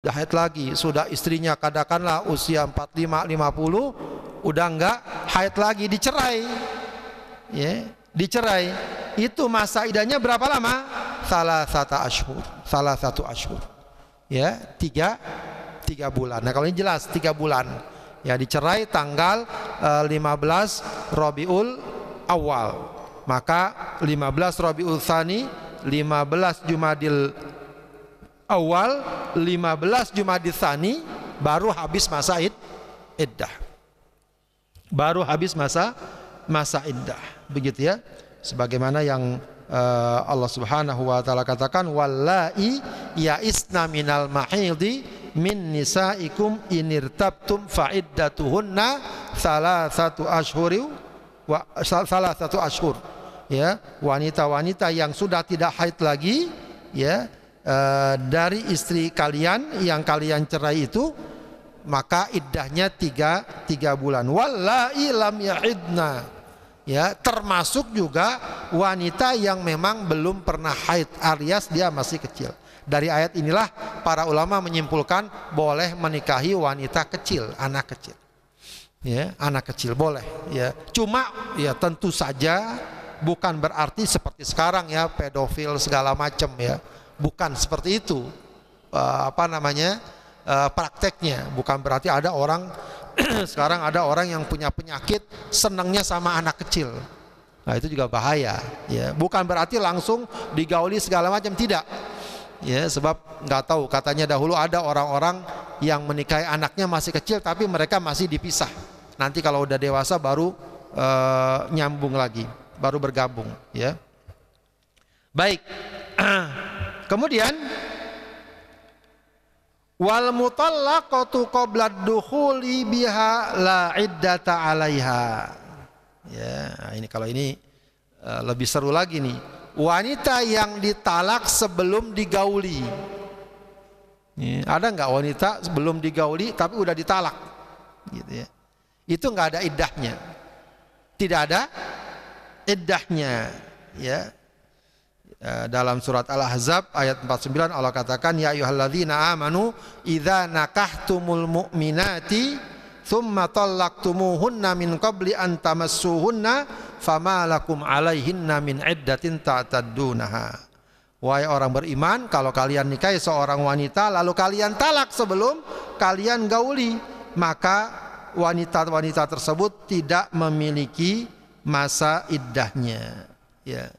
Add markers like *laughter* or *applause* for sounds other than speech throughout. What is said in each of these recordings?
Sudah haid lagi, sudah istrinya kadakanlah usia 45 50 udah enggak haid lagi dicerai. Ya, yeah. dicerai. Itu masa idahnya berapa lama? Salah satu ashur, salah satu ashur. Ya, tiga, tiga bulan. Nah kalau ini jelas tiga bulan. Ya dicerai tanggal uh, 15 Robiul Awal. Maka 15 Rabiul Tsani, 15 Jumadil awal 15 Jumadil Tsani baru habis masa id, iddah baru habis masa masa iddah begitu ya sebagaimana yang uh, Allah Subhanahu wa taala katakan wallai yaisna minal mahidi min nisaikum inirtabtum fa iddatuhunna salasatu ashhuri wa salasatu ashhur ya wanita-wanita yang sudah tidak haid lagi ya Eh, dari istri kalian yang kalian cerai itu maka iddahnya tiga, tiga bulan wallahi lam ya'idna ya termasuk juga wanita yang memang belum pernah haid alias dia masih kecil dari ayat inilah para ulama menyimpulkan boleh menikahi wanita kecil anak kecil ya anak kecil boleh ya cuma ya tentu saja bukan berarti seperti sekarang ya pedofil segala macam ya bukan seperti itu eh, apa namanya eh, prakteknya bukan berarti ada orang *clears throat* sekarang ada orang yang punya penyakit senangnya sama anak kecil nah itu juga bahaya ya bukan berarti langsung digauli segala macam tidak ya sebab nggak tahu katanya dahulu ada orang-orang yang menikahi anaknya masih kecil tapi mereka masih dipisah nanti kalau udah dewasa baru uh, nyambung lagi baru bergabung ya baik *clears throat* Kemudian wal mutallaqatu qabla dukhuli biha la iddata 'alaiha. Ya, nah ini kalau ini eh, lebih seru lagi nih. Wanita yang ditalak sebelum digauli. ada nggak wanita sebelum digauli tapi udah ditalak? Gitu ya. Itu nggak ada iddahnya. Tidak ada iddahnya. Ya. Eh, dalam surat Al-Ahzab ayat 49 Allah katakan ya ayyuhalladzina amanu idza nakahtumul mu'minati thumma tallaqtumuhunna min qabli an tamassuhunna fama lakum alaihinna min iddatin ta'taddunaha Wahai orang beriman kalau kalian nikahi seorang wanita lalu kalian talak sebelum kalian gauli maka wanita-wanita tersebut tidak memiliki masa iddahnya ya yeah.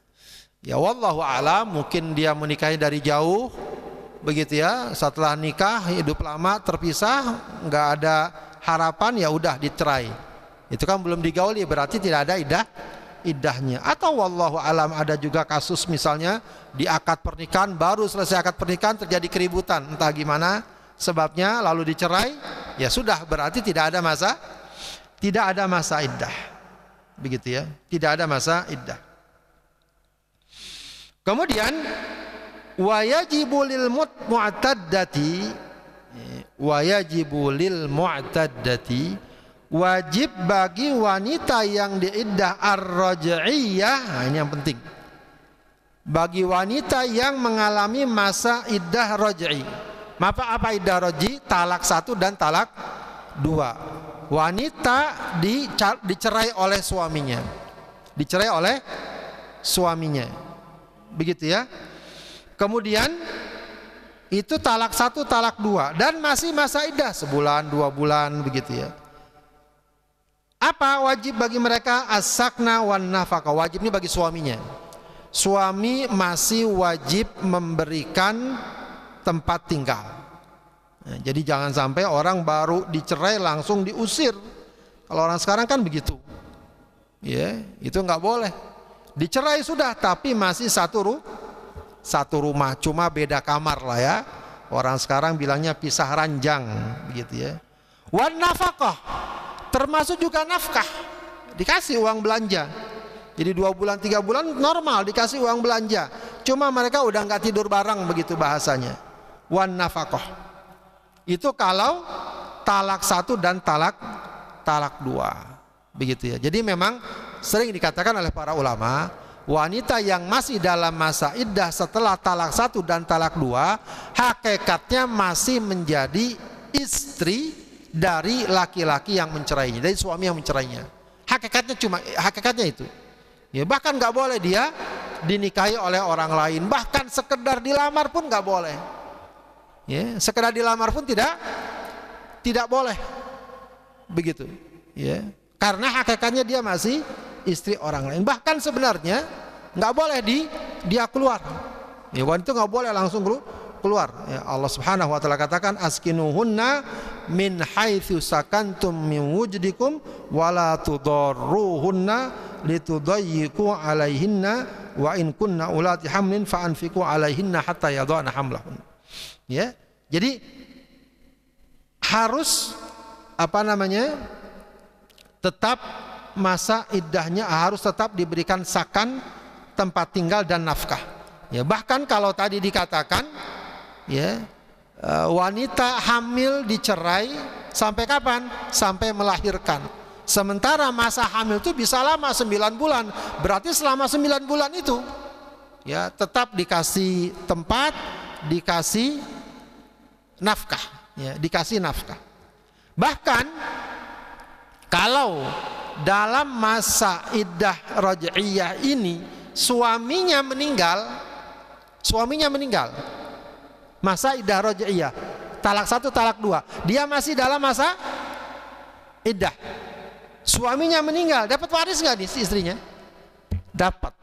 Ya wallahu alam, mungkin dia menikahi dari jauh begitu ya. Setelah nikah hidup lama terpisah, nggak ada harapan ya udah dicerai. Itu kan belum digauli berarti tidak ada idah idahnya. Atau wallahu alam ada juga kasus misalnya di akad pernikahan baru selesai akad pernikahan terjadi keributan entah gimana sebabnya lalu dicerai ya sudah berarti tidak ada masa tidak ada masa idah begitu ya tidak ada masa idah. Kemudian wajibulil yajibu lil mu'taddati wa mu'taddati wajib bagi wanita yang diiddah ar-raj'iyah nah, ini yang penting bagi wanita yang mengalami masa iddah raj'i apa apa iddah raj'i talak satu dan talak dua wanita dicerai oleh suaminya dicerai oleh suaminya begitu ya. Kemudian itu talak satu, talak dua dan masih masa idah sebulan, dua bulan begitu ya. Apa wajib bagi mereka asakna wan nafaka? Wajib ini bagi suaminya. Suami masih wajib memberikan tempat tinggal. Nah, jadi jangan sampai orang baru dicerai langsung diusir. Kalau orang sekarang kan begitu. Ya, itu nggak boleh. Dicerai sudah tapi masih satu ru satu rumah, cuma beda kamar lah ya. Orang sekarang bilangnya pisah ranjang begitu ya. Wan nafkah termasuk juga nafkah. Dikasih uang belanja. Jadi dua bulan tiga bulan normal dikasih uang belanja. Cuma mereka udah nggak tidur bareng begitu bahasanya. Wan nafkah itu kalau talak satu dan talak talak dua begitu ya. Jadi memang sering dikatakan oleh para ulama wanita yang masih dalam masa iddah setelah talak satu dan talak dua hakikatnya masih menjadi istri dari laki-laki yang mencerainya dari suami yang mencerainya hakikatnya cuma hakikatnya itu ya bahkan nggak boleh dia dinikahi oleh orang lain bahkan sekedar dilamar pun nggak boleh ya sekedar dilamar pun tidak tidak boleh begitu ya karena hakikatnya dia masih istri orang lain. Bahkan sebenarnya nggak boleh di dia keluar. Ya, wanita nggak boleh langsung keluar. Ya, Allah Subhanahu wa taala katakan askinuhunna min haitsu sakantum min wujdikum wala tudarruhunna litudayyiqu alaihinna wa in kunna ulati hamlin fa anfiqu alaihinna hatta yadhana hamlahun. Ya. Jadi harus apa namanya? tetap masa iddahnya harus tetap diberikan sakan, tempat tinggal dan nafkah. Ya, bahkan kalau tadi dikatakan ya eh, wanita hamil dicerai sampai kapan? Sampai melahirkan. Sementara masa hamil itu bisa lama 9 bulan. Berarti selama 9 bulan itu ya tetap dikasih tempat, dikasih nafkah, ya, dikasih nafkah. Bahkan kalau dalam masa iddah raj'iyah ini suaminya meninggal suaminya meninggal masa iddah raj'iyah talak satu talak dua dia masih dalam masa iddah suaminya meninggal dapat waris nggak nih istrinya dapat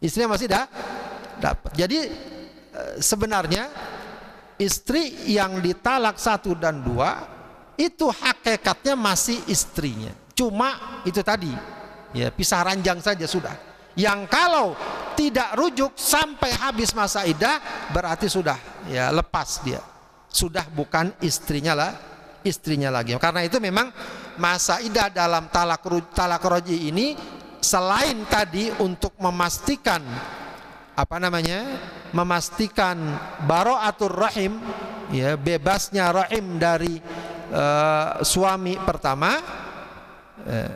istrinya masih dah dapat jadi eh, sebenarnya istri yang ditalak satu dan dua itu hakikatnya masih istrinya Cuma itu tadi, ya pisah ranjang saja sudah. Yang kalau tidak rujuk sampai habis masa idah berarti sudah ya lepas dia. Sudah bukan istrinya lah, istrinya lagi. Karena itu memang masa idah dalam talak talak roji ini selain tadi untuk memastikan apa namanya memastikan baro atur rahim ya bebasnya rahim dari uh, suami pertama Eh,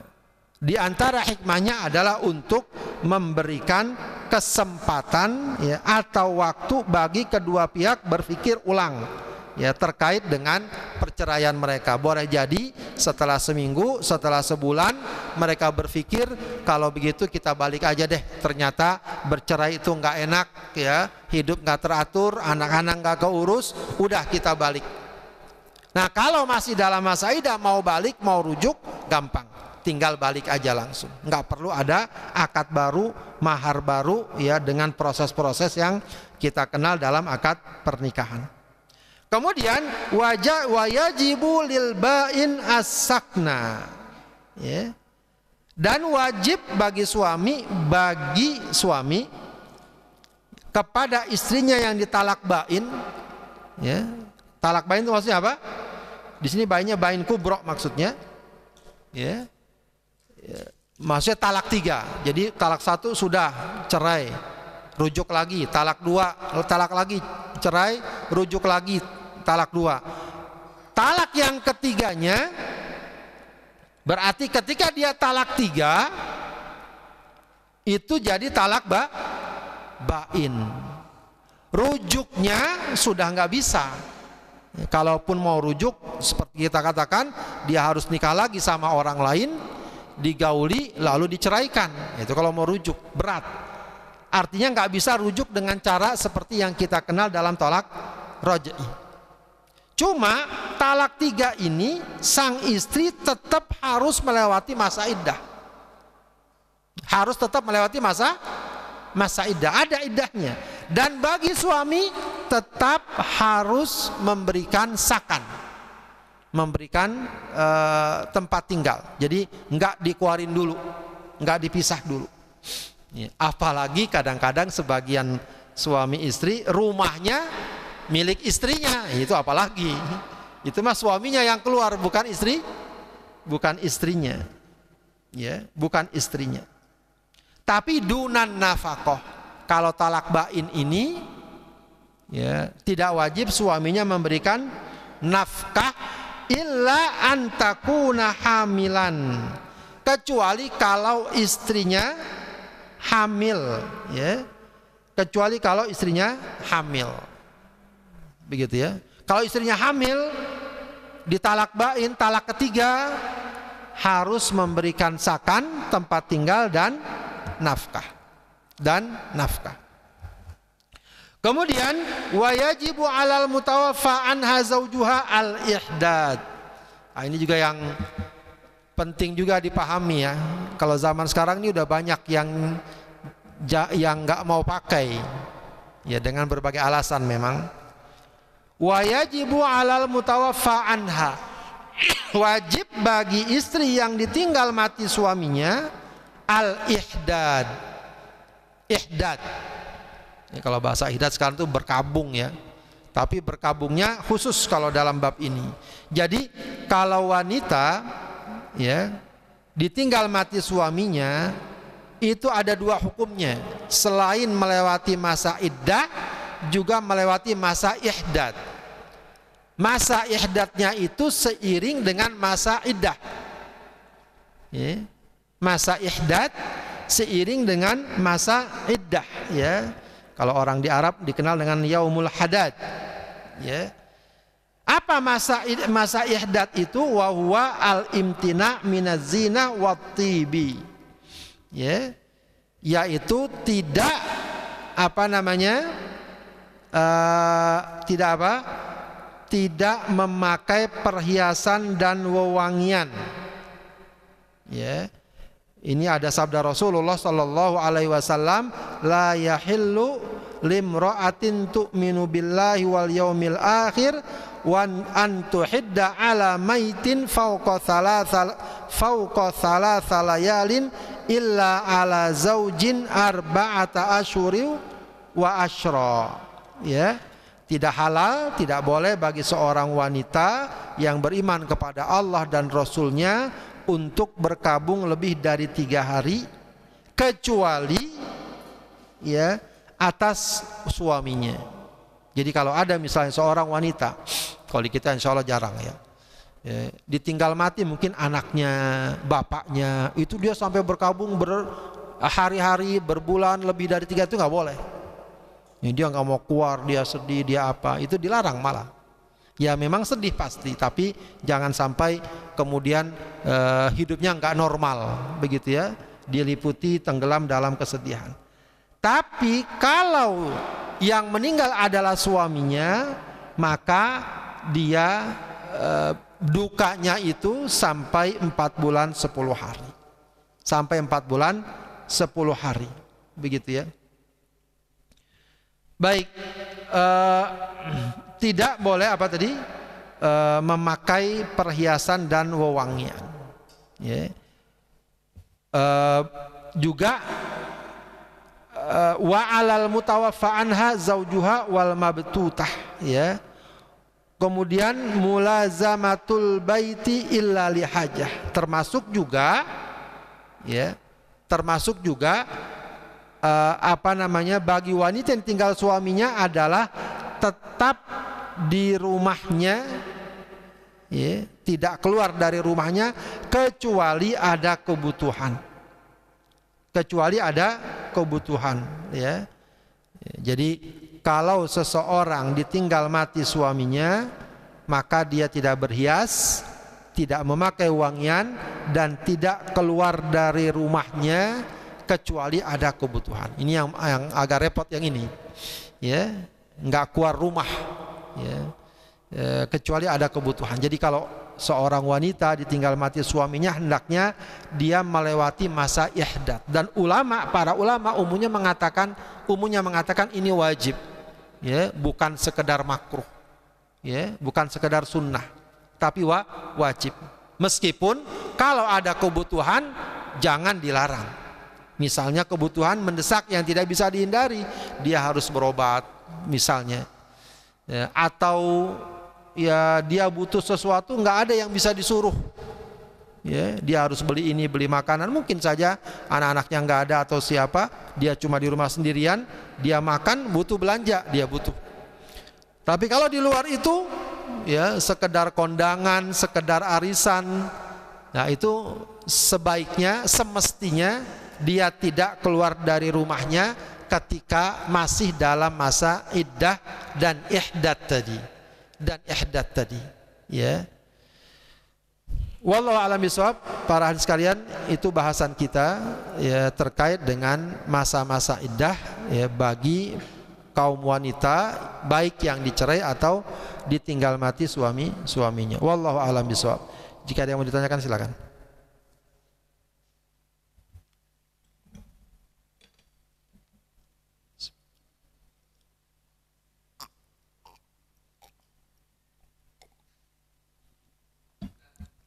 di antara hikmahnya adalah untuk memberikan kesempatan ya, atau waktu bagi kedua pihak berpikir ulang ya terkait dengan perceraian mereka. Boleh jadi setelah seminggu, setelah sebulan mereka berpikir kalau begitu kita balik aja deh. Ternyata bercerai itu nggak enak ya, hidup nggak teratur, anak-anak nggak keurus, udah kita balik Nah kalau masih dalam masa idah mau balik mau rujuk gampang tinggal balik aja langsung nggak perlu ada akad baru mahar baru ya dengan proses-proses yang kita kenal dalam akad pernikahan kemudian wajah wajibu lil bain asakna ya dan wajib bagi suami bagi suami kepada istrinya yang ditalak bain ya Talak bain itu maksudnya apa? Di sini bainnya bain kubro maksudnya. Ya. ya. Maksudnya talak tiga. Jadi talak satu sudah cerai, rujuk lagi. Talak dua, talak lagi cerai, rujuk lagi, talak dua. Talak yang ketiganya berarti ketika dia talak tiga itu jadi talak ba bain. Rujuknya sudah nggak bisa Kalaupun mau rujuk seperti kita katakan dia harus nikah lagi sama orang lain digauli lalu diceraikan itu kalau mau rujuk berat artinya nggak bisa rujuk dengan cara seperti yang kita kenal dalam tolak rojai cuma talak tiga ini sang istri tetap harus melewati masa iddah harus tetap melewati masa masa iddah ada iddahnya dan bagi suami tetap harus memberikan sakan, memberikan uh, tempat tinggal. Jadi nggak dikeluarin dulu, nggak dipisah dulu. Ya, apalagi kadang-kadang sebagian suami istri rumahnya milik istrinya, itu apalagi. Itu mah suaminya yang keluar, bukan istri, bukan istrinya. Ya, bukan istrinya. Tapi dunan nafakoh. Kalau talak bain ini ya, tidak wajib suaminya memberikan nafkah illa antakuna hamilan kecuali kalau istrinya hamil ya kecuali kalau istrinya hamil begitu ya kalau istrinya hamil ditalak bain talak ketiga harus memberikan sakan tempat tinggal dan nafkah dan nafkah Kemudian wajibu alal mutawaffa hazaujuha al ihdad. Ah, ini juga yang penting juga dipahami ya. Kalau zaman sekarang ini udah banyak yang yang nggak mau pakai ya dengan berbagai alasan memang. Wajibu alal *coughs* Wajib bagi istri yang ditinggal mati suaminya al ihdad. Ihdad ini kalau bahasa hidat sekarang itu berkabung ya. Tapi berkabungnya khusus kalau dalam bab ini. Jadi kalau wanita ya ditinggal mati suaminya itu ada dua hukumnya. Selain melewati masa iddah juga melewati masa ihdad. Masa ihdadnya itu seiring dengan masa iddah. Ya. Masa ihdad seiring dengan masa iddah ya kalau orang di Arab dikenal dengan Yaumul Hadad. Ya. Apa masa masa ihdad itu huwa al imtina minazina watibi. Ya. Yaitu tidak apa namanya? Uh, tidak apa? Tidak memakai perhiasan dan wewangian. Ya. Ini ada sabda Rasulullah sallallahu alaihi wasallam, la yahillu limra'atin tu'minu billahi wal yaumil akhir wan an ala maitin fawqa thalathal fawqa thalathal illa ala zaujin arba'ata asyuri wa asyra ya tidak halal tidak boleh bagi seorang wanita yang beriman kepada Allah dan Rasulnya untuk berkabung lebih dari tiga hari kecuali ya atas suaminya. Jadi kalau ada misalnya seorang wanita, kalau kita insya Allah jarang ya, ya ditinggal mati mungkin anaknya, bapaknya, itu dia sampai berkabung berhari-hari, berbulan lebih dari tiga itu nggak boleh. Ya, dia nggak mau keluar, dia sedih, dia apa, itu dilarang malah ya memang sedih pasti tapi jangan sampai kemudian eh, hidupnya nggak normal begitu ya diliputi tenggelam dalam kesedihan tapi kalau yang meninggal adalah suaminya maka dia eh, dukanya itu sampai empat bulan sepuluh hari sampai empat bulan sepuluh hari begitu ya baik eh, tidak boleh apa tadi e, memakai perhiasan dan wewangian ya e, juga e, wa alal mutawaffaanha zaujuha wal mabtutah ya kemudian mulazamatul baiti illa lihajah termasuk juga ya termasuk juga uh, apa namanya bagi wanita yang tinggal suaminya adalah tetap di rumahnya ya, tidak keluar dari rumahnya kecuali ada kebutuhan kecuali ada kebutuhan ya jadi kalau seseorang ditinggal mati suaminya maka dia tidak berhias tidak memakai wangian dan tidak keluar dari rumahnya kecuali ada kebutuhan ini yang, yang agak repot yang ini ya nggak keluar rumah ya. E, kecuali ada kebutuhan. Jadi kalau seorang wanita ditinggal mati suaminya hendaknya dia melewati masa ihdat dan ulama para ulama umumnya mengatakan umumnya mengatakan ini wajib ya bukan sekedar makruh ya bukan sekedar sunnah tapi wa, wajib meskipun kalau ada kebutuhan jangan dilarang misalnya kebutuhan mendesak yang tidak bisa dihindari dia harus berobat misalnya ya, atau ya dia butuh sesuatu nggak ada yang bisa disuruh ya dia harus beli ini beli makanan mungkin saja anak-anaknya nggak ada atau siapa dia cuma di rumah sendirian dia makan butuh belanja dia butuh tapi kalau di luar itu ya sekedar kondangan sekedar arisan nah itu sebaiknya semestinya dia tidak keluar dari rumahnya ketika masih dalam masa iddah dan ihdat tadi dan ihdat tadi ya Wallahu alam bisawab para hadis sekalian itu bahasan kita ya terkait dengan masa-masa iddah ya bagi kaum wanita baik yang dicerai atau ditinggal mati suami suaminya wallahu alam bisawab jika ada yang mau ditanyakan silakan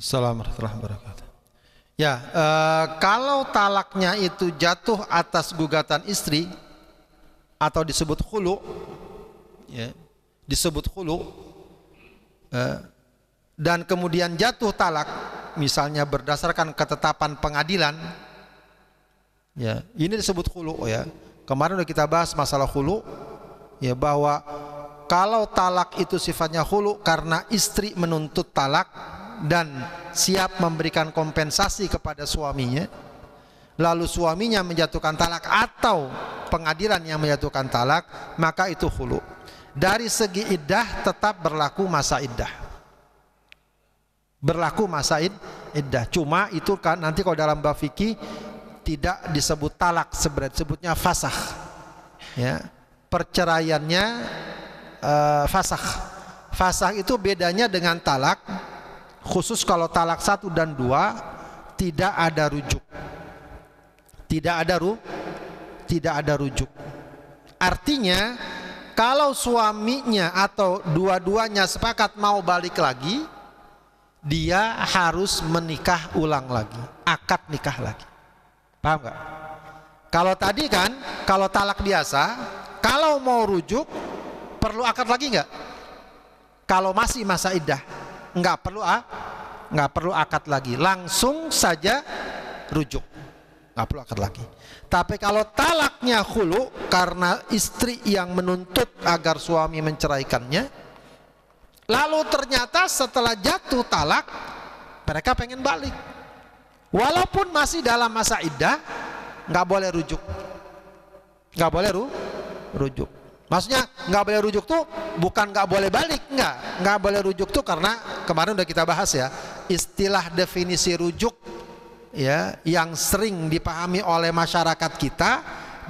Assalamualaikum warahmatullahi wabarakatuh. Ya, e, kalau talaknya itu jatuh atas gugatan istri atau disebut hulu, ya, disebut hulu, e, eh, dan kemudian jatuh talak, misalnya berdasarkan ketetapan pengadilan, ya, ini disebut hulu ya. Kemarin sudah kita bahas masalah hulu, ya bahwa kalau talak itu sifatnya hulu karena istri menuntut talak, dan siap memberikan kompensasi kepada suaminya lalu suaminya menjatuhkan talak atau pengadilan yang menjatuhkan talak maka itu hulu dari segi iddah tetap berlaku masa iddah berlaku masa iddah cuma itu kan nanti kalau dalam bab fikih tidak disebut talak sebenarnya sebutnya fasah ya perceraiannya uh, eh, fasah fasah itu bedanya dengan talak khusus kalau talak satu dan dua tidak ada rujuk tidak ada ru tidak ada rujuk artinya kalau suaminya atau dua-duanya sepakat mau balik lagi dia harus menikah ulang lagi akad nikah lagi paham nggak kalau tadi kan kalau talak biasa kalau mau rujuk perlu akad lagi nggak kalau masih masa idah nggak perlu ah nggak perlu akad lagi langsung saja rujuk nggak perlu akad lagi tapi kalau talaknya hulu karena istri yang menuntut agar suami menceraikannya lalu ternyata setelah jatuh talak mereka pengen balik walaupun masih dalam masa idah nggak boleh rujuk nggak boleh ru, rujuk Maksudnya nggak boleh rujuk tuh bukan nggak boleh balik, nggak. Nggak boleh rujuk tuh karena kemarin udah kita bahas ya istilah definisi rujuk ya yang sering dipahami oleh masyarakat kita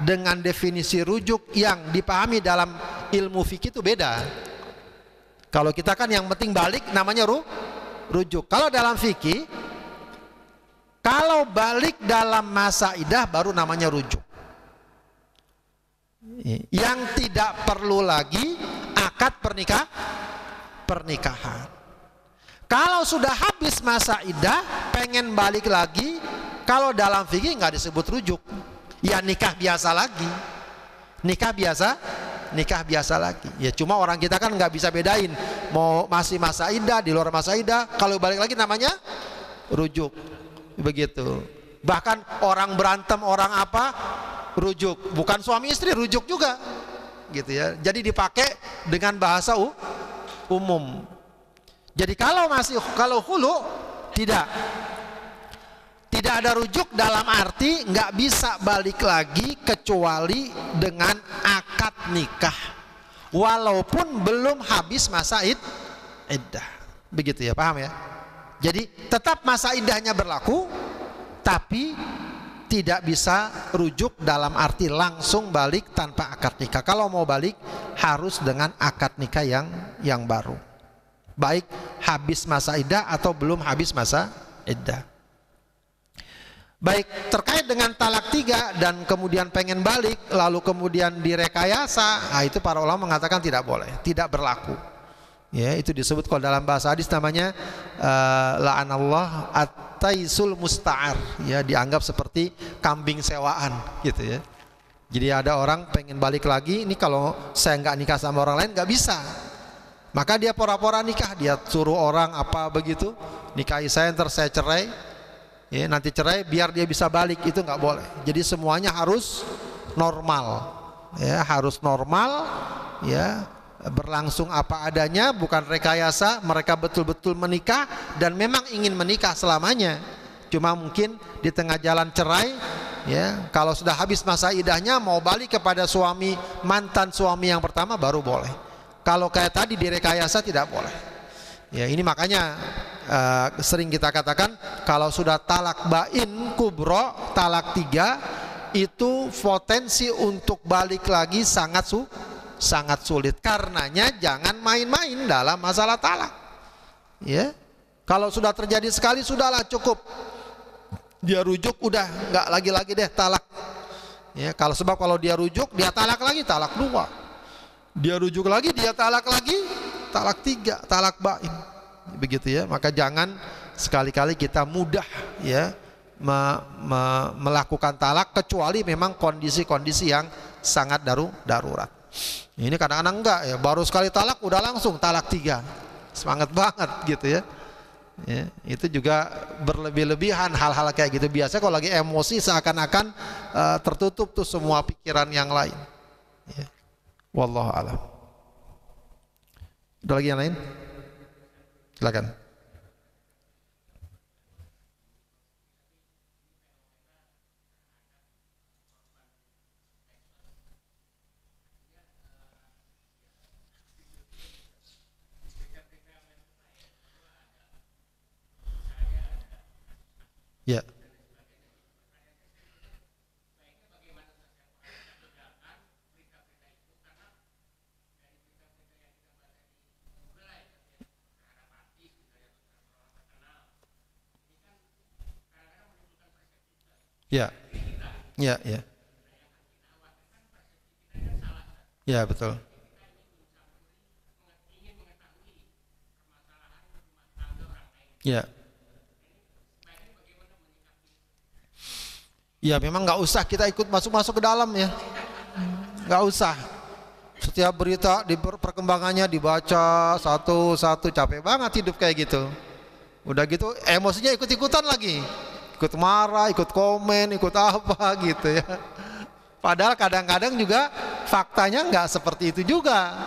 dengan definisi rujuk yang dipahami dalam ilmu fikih itu beda. Kalau kita kan yang penting balik namanya ru, rujuk. Kalau dalam fikih kalau balik dalam masa idah baru namanya rujuk. Yang tidak perlu lagi akad pernikah pernikahan. Kalau sudah habis masa idah, pengen balik lagi, kalau dalam fikih nggak disebut rujuk, ya nikah biasa lagi. Nikah biasa, nikah biasa lagi. Ya cuma orang kita kan nggak bisa bedain mau masih masa idah di luar masa idah, kalau balik lagi namanya rujuk. Begitu. Bahkan orang berantem, orang apa? Rujuk. Bukan suami istri, rujuk juga. Gitu ya. Jadi dipakai dengan bahasa umum. Jadi kalau masih kalau hulu tidak tidak ada rujuk dalam arti nggak bisa balik lagi kecuali dengan akad nikah walaupun belum habis masa id iddah begitu ya paham ya jadi tetap masa idahnya berlaku tapi tidak bisa rujuk dalam arti langsung balik tanpa akad nikah. Kalau mau balik harus dengan akad nikah yang yang baru. Baik habis masa iddah atau belum habis masa iddah. Baik terkait dengan talak tiga dan kemudian pengen balik lalu kemudian direkayasa, nah itu para ulama mengatakan tidak boleh, tidak berlaku. Ya, itu disebut kalau dalam bahasa hadis namanya uh, eh, Allah at-taisul musta'ar, ya dianggap seperti kambing sewaan gitu ya. Jadi ada orang pengen balik lagi, ini kalau saya nggak nikah sama orang lain nggak bisa. Maka dia pora-pora nikah, dia suruh orang apa begitu, nikahi saya ntar saya cerai, ya nanti cerai biar dia bisa balik itu nggak boleh. Jadi semuanya harus normal, ya harus normal, ya berlangsung apa adanya, bukan rekayasa. Mereka betul-betul menikah dan memang ingin menikah selamanya. Cuma mungkin di tengah jalan cerai, ya. Kalau sudah habis masa idahnya mau balik kepada suami mantan suami yang pertama baru boleh. Kalau kayak tadi direkayasa tidak boleh. Ya, ini makanya uh, sering kita katakan kalau sudah talak bain kubro talak tiga itu potensi untuk balik lagi sangat su sangat sulit. Karenanya jangan main-main dalam masalah talak. Ya. Kalau sudah terjadi sekali sudahlah cukup. Dia rujuk udah nggak lagi-lagi deh talak. Ya, kalau sebab kalau dia rujuk dia talak lagi, talak dua. Dia rujuk lagi, dia talak lagi, talak tiga, talak bain. Begitu ya. Maka jangan sekali-kali kita mudah ya me, me, melakukan talak kecuali memang kondisi-kondisi yang sangat daru, darurat. Ini kadang-kadang enggak ya, baru sekali talak udah langsung talak tiga. Semangat banget gitu ya. ya itu juga berlebih-lebihan hal-hal kayak gitu. Biasa kalau lagi emosi seakan-akan uh, tertutup tuh semua pikiran yang lain. Ya. Wallahu alam. Ada lagi yang lain? Silakan. Ya. Ya, ya. Ya, betul. Ya. Ya memang nggak usah kita ikut masuk-masuk ke dalam ya, nggak usah. Setiap berita di perkembangannya dibaca satu-satu capek banget hidup kayak gitu. Udah gitu emosinya ikut-ikutan lagi ikut marah, ikut komen, ikut apa gitu ya. Padahal kadang-kadang juga faktanya nggak seperti itu juga.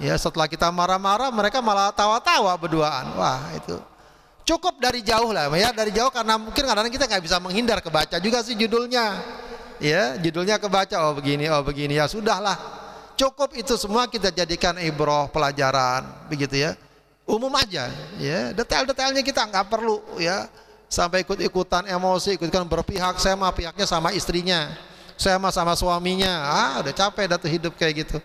Ya setelah kita marah-marah mereka malah tawa-tawa berduaan. Wah itu cukup dari jauh lah ya dari jauh karena mungkin kadang-kadang kita nggak bisa menghindar kebaca juga sih judulnya. Ya judulnya kebaca oh begini oh begini ya sudahlah cukup itu semua kita jadikan ibroh pelajaran begitu ya umum aja ya detail-detailnya kita nggak perlu ya sampai ikut-ikutan emosi, ikut-ikutan berpihak, saya mah pihaknya sama istrinya, saya mah sama suaminya, ah udah capek datu hidup kayak gitu.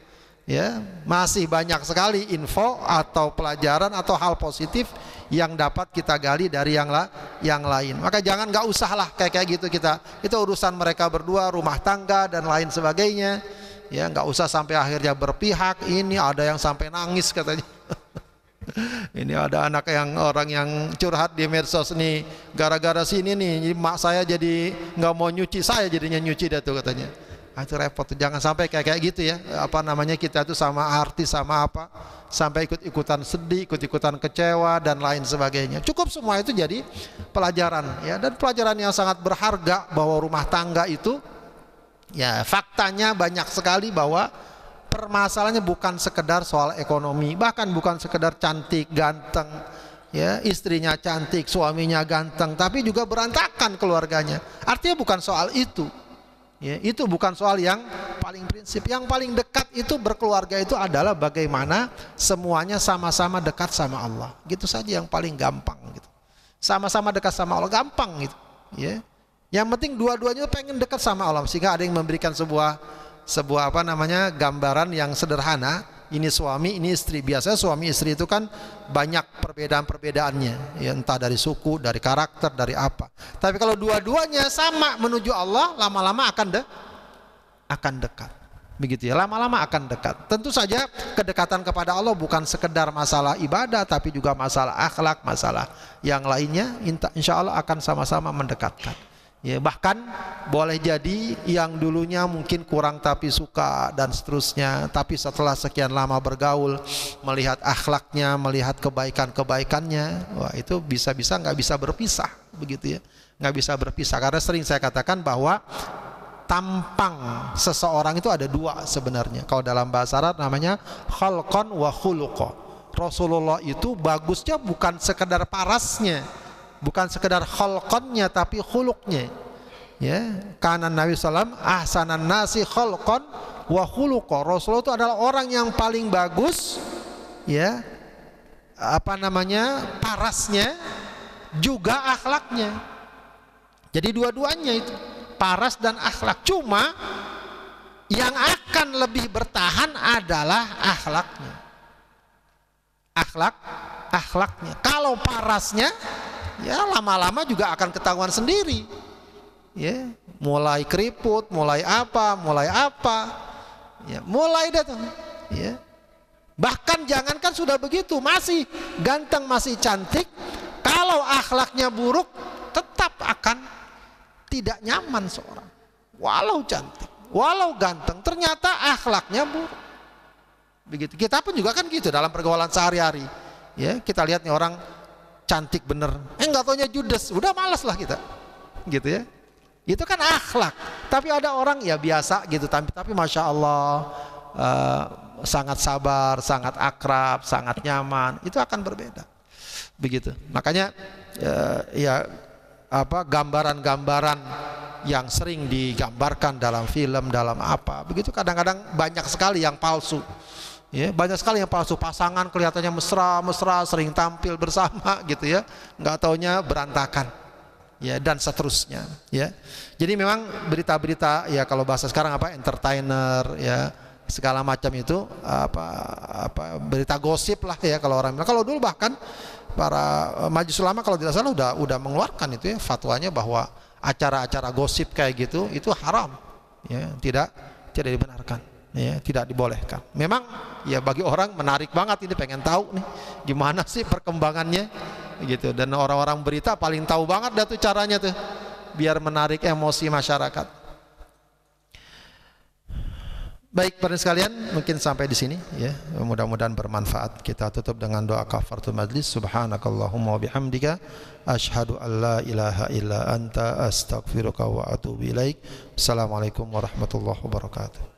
Ya, masih banyak sekali info atau pelajaran atau hal positif yang dapat kita gali dari yang la, yang lain. Maka jangan nggak usahlah kayak kayak gitu kita. Itu urusan mereka berdua, rumah tangga dan lain sebagainya. Ya, nggak usah sampai akhirnya berpihak. Ini ada yang sampai nangis katanya ini ada anak yang orang yang curhat di medsos nih gara-gara sini nih mak saya jadi nggak mau nyuci saya jadinya nyuci dia tuh katanya ah, itu repot jangan sampai kayak kayak gitu ya apa namanya kita tuh sama artis sama apa sampai ikut-ikutan sedih ikut-ikutan kecewa dan lain sebagainya cukup semua itu jadi pelajaran ya dan pelajaran yang sangat berharga bahwa rumah tangga itu ya faktanya banyak sekali bahwa permasalahannya bukan sekedar soal ekonomi, bahkan bukan sekedar cantik, ganteng, ya istrinya cantik, suaminya ganteng, tapi juga berantakan keluarganya. Artinya bukan soal itu. Ya, itu bukan soal yang paling prinsip. Yang paling dekat itu berkeluarga itu adalah bagaimana semuanya sama-sama dekat sama Allah. Gitu saja yang paling gampang gitu. Sama-sama dekat sama Allah gampang gitu, ya. Yang penting dua-duanya pengen dekat sama Allah sehingga ada yang memberikan sebuah sebuah apa namanya gambaran yang sederhana ini suami ini istri biasanya suami istri itu kan banyak perbedaan-perbedaannya ya, entah dari suku dari karakter dari apa tapi kalau dua-duanya sama menuju Allah lama-lama akan de akan dekat begitu ya lama-lama akan dekat tentu saja kedekatan kepada Allah bukan sekedar masalah ibadah tapi juga masalah akhlak masalah yang lainnya insya Allah akan sama-sama mendekatkan ya bahkan boleh jadi yang dulunya mungkin kurang tapi suka dan seterusnya tapi setelah sekian lama bergaul melihat akhlaknya melihat kebaikan-kebaikannya wah itu bisa-bisa nggak bisa berpisah begitu ya nggak bisa berpisah karena sering saya katakan bahwa tampang seseorang itu ada dua sebenarnya kalau dalam bahasa Arab namanya khalqon wa khuluqo Rasulullah itu bagusnya bukan sekedar parasnya bukan sekedar kholkonnya tapi huluknya ya kanan Nabi Sallam ahsanan nasi kholkon wa huluko Rasulullah itu adalah orang yang paling bagus ya apa namanya parasnya juga akhlaknya jadi dua-duanya itu paras dan akhlak cuma yang akan lebih bertahan adalah akhlaknya akhlak akhlaknya kalau parasnya ya lama-lama juga akan ketahuan sendiri. Ya, mulai keriput, mulai apa, mulai apa. Ya, mulai datang. Ya. Bahkan jangankan sudah begitu, masih ganteng, masih cantik, kalau akhlaknya buruk tetap akan tidak nyaman seorang. Walau cantik, walau ganteng, ternyata akhlaknya buruk. Begitu. Kita pun juga kan gitu dalam pergaulan sehari-hari. Ya, kita lihat nih orang cantik bener eh nggak taunya judes udah malas lah kita gitu ya itu kan akhlak tapi ada orang ya biasa gitu tapi tapi masya Allah uh, sangat sabar sangat akrab sangat nyaman itu akan berbeda begitu makanya uh, ya apa gambaran-gambaran yang sering digambarkan dalam film dalam apa begitu kadang-kadang banyak sekali yang palsu ya banyak sekali yang palsu pasangan kelihatannya mesra-mesra sering tampil bersama gitu ya nggak taunya berantakan ya dan seterusnya ya jadi memang berita-berita ya kalau bahasa sekarang apa entertainer ya segala macam itu apa apa berita gosip lah ya kalau orang kalau dulu bahkan para eh, majelis ulama kalau tidak salah udah udah mengeluarkan itu ya fatwanya bahwa acara-acara gosip kayak gitu itu haram ya tidak tidak dibenarkan ya, tidak dibolehkan. Memang ya bagi orang menarik banget ini pengen tahu nih gimana sih perkembangannya gitu dan orang-orang berita paling tahu banget dah tuh caranya tuh biar menarik emosi masyarakat. Baik, para sekalian, mungkin sampai di sini ya. Mudah-mudahan bermanfaat. Kita tutup dengan doa kafaratul majlis. Subhanakallahumma wa bihamdika asyhadu an la ilaha illa anta astaghfiruka wa atubu ilaik. Assalamualaikum warahmatullahi wabarakatuh.